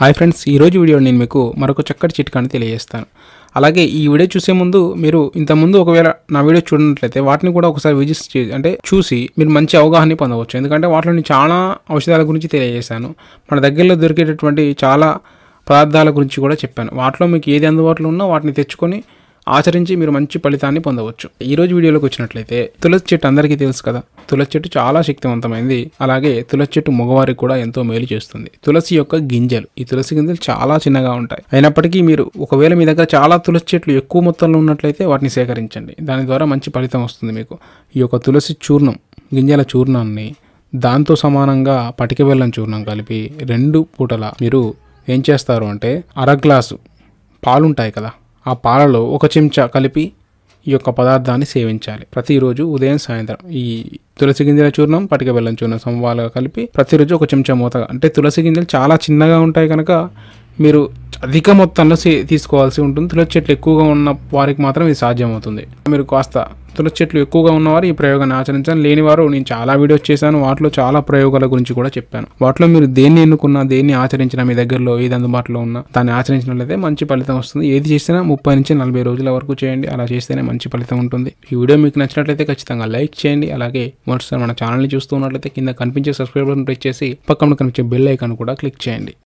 hi friends ఈరోజు video నేను మీకు మరొక చక్కటి చిట్కాని తెలియజేస్తాను అలాగే ఈ వీడియో చూసే ముందు మీరు ఇంతకుముందు ఒకవేళ నా వీడియో చూడనట్లయితే వాటిని కూడా ఒకసారి విజిట్ చేసి అంటే చూసి మీరు మంచి అవగాహన పొందవచ్చు ఎందుకంటే వాటిలోని చాలా ఔషధాల గురించి తెలియజేశాను మన దగ్గరలో దొరికేటటువంటి చాలా పదార్థాల గురించి కూడా చెప్పాను వాటిలో మీకు ఏది అందుబాటులో ఉన్నా వాటిని తెచ్చుకొని ఆచరించి మీరు మంచి ఫలితాన్ని పొందవచ్చు ఈరోజు వీడియోలోకి వచ్చినట్లయితే తులసి చెట్టు అందరికీ తెలుసు కదా తులసి చెట్టు చాలా శక్తివంతమైంది అలాగే తులసి చెట్టు మగవారికి కూడా ఎంతో మేలు చేస్తుంది తులసి యొక్క గింజలు ఈ తులసి గింజలు చాలా చిన్నగా ఉంటాయి అయినప్పటికీ మీరు ఒకవేళ మీ దగ్గర చాలా తులసి చెట్లు ఎక్కువ మొత్తంలో ఉన్నట్లయితే వాటిని సేకరించండి దాని ద్వారా మంచి ఫలితం వస్తుంది మీకు ఈ యొక్క తులసి చూర్ణం గింజల చూర్ణాన్ని దాంతో సమానంగా పటిక బెల్లం చూర్ణం కలిపి రెండు పూటల మీరు ఏం చేస్తారు అంటే అర గ్లాసు పాలుంటాయి కదా ఆ పాలలో ఒక చెంచా కలిపి ఈ యొక్క పదార్థాన్ని సేవించాలి ప్రతిరోజు ఉదయం సాయంత్రం ఈ తులసి గింజల చూర్ణం పటిక బెల్లం చూర్ణం సమవాలుగా కలిపి ప్రతిరోజు ఒక చెంచా మూతగా అంటే తులసి గింజలు చాలా చిన్నగా ఉంటాయి కనుక మీరు అధిక మొత్తంలో తీసుకోవాల్సి ఉంటుంది తులసి చెట్లు ఎక్కువగా ఉన్న వారికి మాత్రం ఇది సాధ్యమవుతుంది మీరు కాస్త తులసి చెట్లు ఎక్కువగా ఉన్నవారు ఈ ప్రయోగాన్ని ఆచరించాలి లేని వారు నేను చాలా వీడియోస్ చేశాను వాటిలో చాలా ప్రయోగాల గురించి కూడా చెప్పాను వాటిలో మీరు దేన్ని ఎన్నుకున్నా దేన్ని ఆచరించినా మీ దగ్గరలో ఏది అందుబాటులో ఉన్నా దాన్ని ఆచరించినట్లయితే మంచి ఫలితం వస్తుంది ఏది చేసినా ముప్పై నుంచి నలభై రోజుల వరకు చేయండి అలా చేస్తేనే మంచి ఫలితం ఉంటుంది ఈ వీడియో మీకు నచ్చినట్లయితే ఖచ్చితంగా లైక్ చేయండి అలాగే మొదటిసారి మన ఛానల్ని చూస్తున్నట్లయితే కింద కనిపించే సబ్స్క్రైబర్ ప్రెస్ చేసి పక్కన కనిపించే బెల్ ఐకాన్ కూడా క్లిక్ చేయండి